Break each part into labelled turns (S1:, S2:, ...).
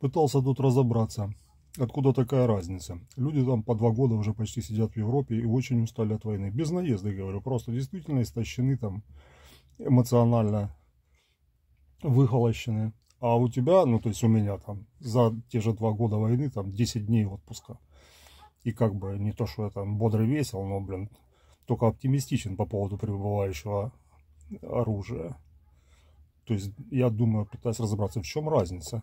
S1: Пытался тут разобраться, откуда такая разница. Люди там по два года уже почти сидят в Европе и очень устали от войны. Без наезда, говорю, просто действительно истощены там эмоционально, выхолощены. А у тебя, ну то есть у меня там за те же два года войны там 10 дней отпуска. И как бы не то, что я там бодрый весел, но, блин, только оптимистичен по поводу пребывающего оружия. То есть я думаю, пытаюсь разобраться, в чем разница.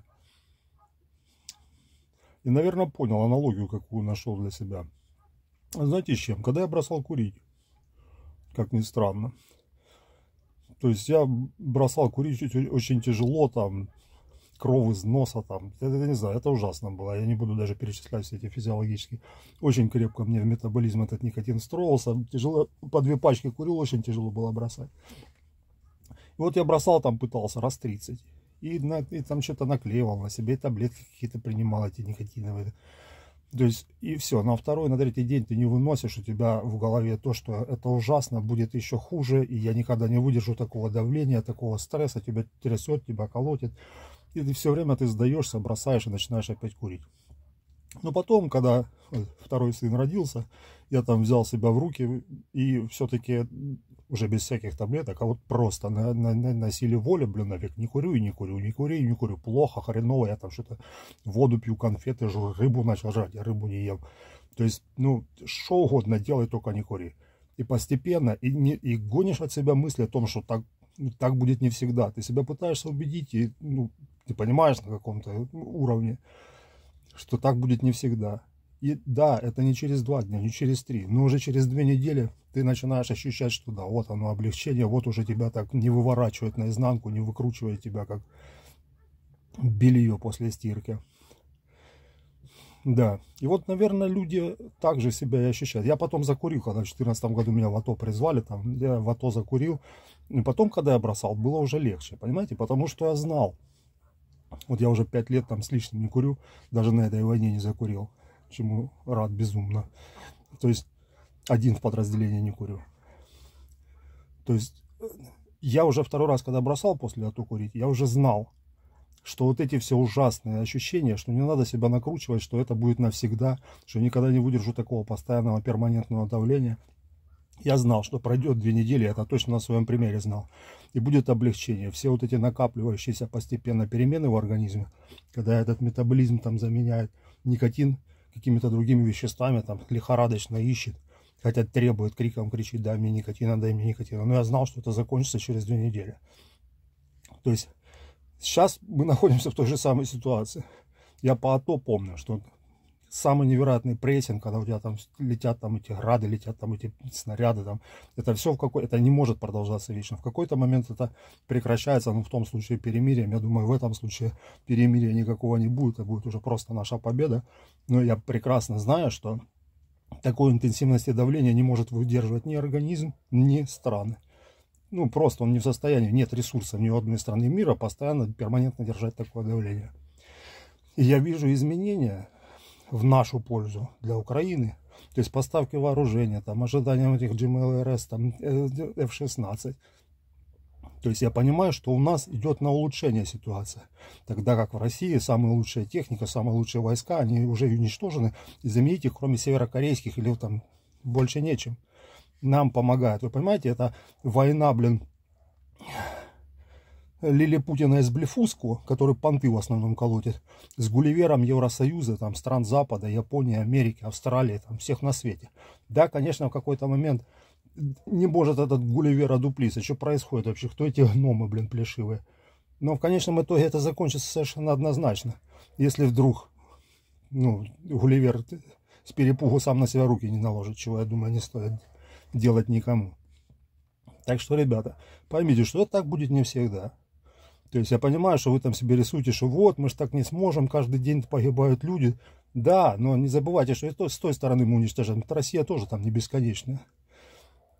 S1: И, наверное, понял аналогию, какую нашел для себя. Знаете с чем? Когда я бросал курить, как ни странно, то есть я бросал курить очень тяжело, там, кровь из носа, там, это, это не знаю, это ужасно было, я не буду даже перечислять все эти физиологические, очень крепко мне в метаболизм этот никотин строился, тяжело, по две пачки курил, очень тяжело было бросать. И вот я бросал там, пытался раз 30, и, на, и там что-то наклеивал наклеивала себе, таблетки какие-то принимал, эти никотиновые. То есть, и все. На второй, на третий день ты не выносишь у тебя в голове то, что это ужасно, будет еще хуже, и я никогда не выдержу такого давления, такого стресса, тебя трясет, тебя колотит. И ты все время ты сдаешься, бросаешь и начинаешь опять курить. Но потом, когда второй сын родился, я там взял себя в руки и все-таки уже без всяких таблеток, а вот просто на, на, на, на силе воли, блин, нафиг, не курю и не курю, не курю и не курю, плохо, хреново, я там что-то воду пью, конфеты жру, рыбу начал жрать, я рыбу не ем. То есть, ну, что угодно делай, только не кури. И постепенно, и, не, и гонишь от себя мысли о том, что так, ну, так будет не всегда. Ты себя пытаешься убедить, и, ну, ты понимаешь на каком-то уровне, что так будет не всегда. И да, это не через два дня, не через три, но уже через две недели ты начинаешь ощущать, что да, вот оно облегчение, вот уже тебя так не выворачивает наизнанку, не выкручивает тебя как белье после стирки. Да, и вот, наверное, люди также себя и ощущают. Я потом закурил, когда в 2014 году меня в АТО призвали, там, я в АТО закурил. И потом, когда я бросал, было уже легче, понимаете, потому что я знал, вот я уже пять лет там с лишним не курю, даже на этой войне не закурил, чему рад безумно. То есть один в подразделении не курю. То есть э, я уже второй раз, когда бросал после АТО курить, я уже знал, что вот эти все ужасные ощущения, что не надо себя накручивать, что это будет навсегда, что никогда не выдержу такого постоянного перманентного давления я знал, что пройдет две недели, это точно на своем примере знал. И будет облегчение. Все вот эти накапливающиеся постепенно перемены в организме, когда этот метаболизм там заменяет никотин какими-то другими веществами, там лихорадочно ищет, хотя требует, криком кричит, дай мне никотина, дай мне никотина. Но я знал, что это закончится через две недели. То есть сейчас мы находимся в той же самой ситуации. Я по АТО помню, что самый невероятный прессинг, когда у тебя там летят там эти грады, летят там эти снаряды, там, это все в какой это не может продолжаться вечно. В какой-то момент это прекращается, ну, в том случае перемирием, я думаю, в этом случае перемирия никакого не будет, это будет уже просто наша победа, но я прекрасно знаю, что такой интенсивности давления не может выдерживать ни организм, ни страны. Ну, просто он не в состоянии, нет ресурсов ни у одной страны мира постоянно, перманентно держать такое давление. И я вижу изменения в нашу пользу для Украины, то есть поставки вооружения, там, ожидания этих GMLRS, там, F-16, э, то есть я понимаю, что у нас идет на улучшение ситуация. Тогда как в России самая лучшая техника, самые лучшие войска, они уже уничтожены. И заменить их, кроме северокорейских, или там больше нечем. Нам помогают. Вы понимаете, это война, блин, Лилипутина из Блефуску, который понты в основном колотит, с Гулливером Евросоюза, там, стран Запада, Японии, Америки, Австралии, там, всех на свете. Да, конечно, в какой-то момент не может этот Гулливер одуплиться. Что происходит вообще? Кто эти гномы, блин, плешивые? Но в конечном итоге это закончится совершенно однозначно. Если вдруг, ну, Гулливер с перепугу сам на себя руки не наложит, чего, я думаю, не стоит делать никому. Так что, ребята, поймите, что так будет не всегда. То есть я понимаю, что вы там себе рисуете, что вот, мы же так не сможем, каждый день погибают люди. Да, но не забывайте, что и с той стороны мы уничтожаем. Россия тоже там не бесконечная.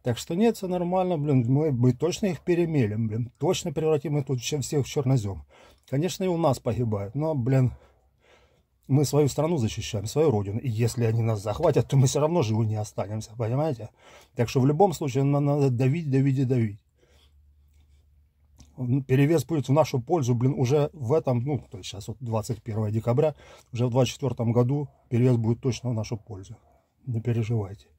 S1: Так что нет, все нормально, блин, мы, мы точно их перемелем, блин, точно превратим их тут всех в чернозем. Конечно, и у нас погибают, но, блин, мы свою страну защищаем, свою родину. И если они нас захватят, то мы все равно живы не останемся, понимаете? Так что в любом случае надо давить, давить и давить. Ну, перевес будет в нашу пользу, блин, уже в этом, ну, то есть сейчас вот 21 декабря, уже в 24 году перевес будет точно в нашу пользу. Не переживайте.